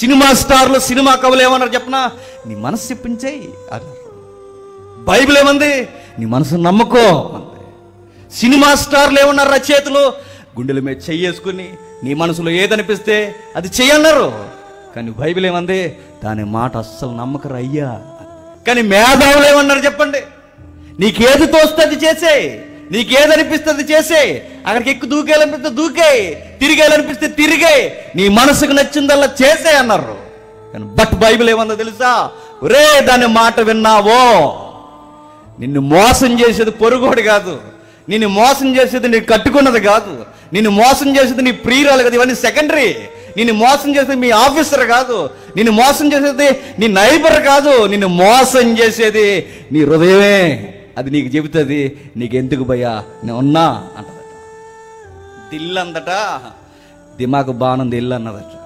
cinema స్టార్లు cinema కవులు ఏమన్నారు చెప్పనా నీ మనసు చెప్పించే అన్నారు బైబిల్ ఏమంది నీ మనసు నమ్ముకో అంది సినిమా స్టార్లు ఏమన్నారు రచయితలు గుండెల మీద చెయ్యేసుకుని నీ మనసులో ఏదనిపిస్తే అది చెయ్యన్నారు కానీ బైబిల్ ఏమంది దాని మాట అస్సలు నమ్మకరు అయ్యా కానీ మేధావులు ఏమన్నారు చెప్పండి నీకేది తోస్తే అది చేసే నీకేదనిపిస్తుంది చేసే అక్కడికి ఎక్కు దూకేయాలనిపిస్తే దూకే తిరిగేయాలనిపిస్తే తిరిగే నీ మనసుకు నచ్చిందల్లా చేసే అన్నారు బట్ బైబిల్ ఏమన్నా తెలుసా ఒరే దాని మాట విన్నావో నిన్ను మోసం చేసేది పొరుగోడు కాదు నిన్ను మోసం చేసేది నీ కట్టుకున్నది కాదు నిన్ను మోసం చేసేది నీ ప్రియురాలు కాదు ఇవన్నీ సెకండరీ నిన్ను మోసం చేసేది మీ ఆఫీసర్ కాదు నిన్ను మోసం చేసేది నీ నైబర్ కాదు నిన్ను మోసం చేసేది నీ హృదయమే అది నీకు చెబుతుంది నీకెందుకు భయా నేను ఉన్నా అంటదట దిల్లందట దిమాకు బాగుంది ఇల్లు అన్నదట